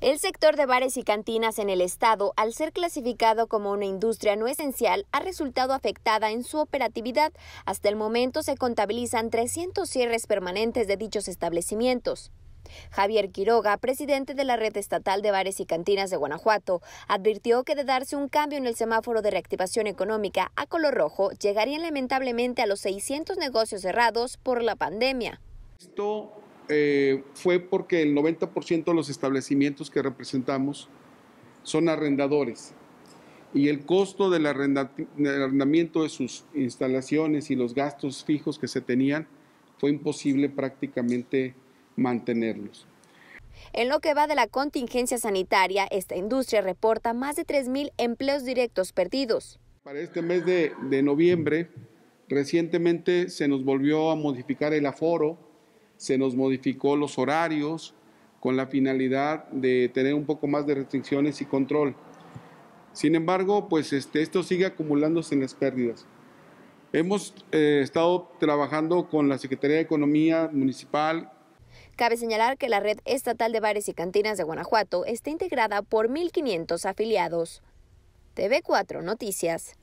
El sector de bares y cantinas en el estado, al ser clasificado como una industria no esencial, ha resultado afectada en su operatividad. Hasta el momento se contabilizan 300 cierres permanentes de dichos establecimientos. Javier Quiroga, presidente de la Red Estatal de Bares y Cantinas de Guanajuato, advirtió que de darse un cambio en el semáforo de reactivación económica a color rojo, llegarían lamentablemente a los 600 negocios cerrados por la pandemia. Eh, fue porque el 90% de los establecimientos que representamos son arrendadores y el costo del, arrendamiento de sus instalaciones y los gastos fijos que se tenían fue imposible prácticamente mantenerlos. En lo que va de la contingencia sanitaria, esta industria reporta más de 3.000 empleos directos perdidos. Para este mes de noviembre, recientemente se nos volvió a modificar el aforo se nos modificó los horarios con la finalidad de tener un poco más de restricciones y control. Sin embargo, pues este, esto sigue acumulándose en las pérdidas. Hemos eh, estado trabajando con la Secretaría de Economía Municipal, Cabe señalar que la red estatal de bares y cantinas de Guanajuato está integrada por 1.500 afiliados. TV4 Noticias.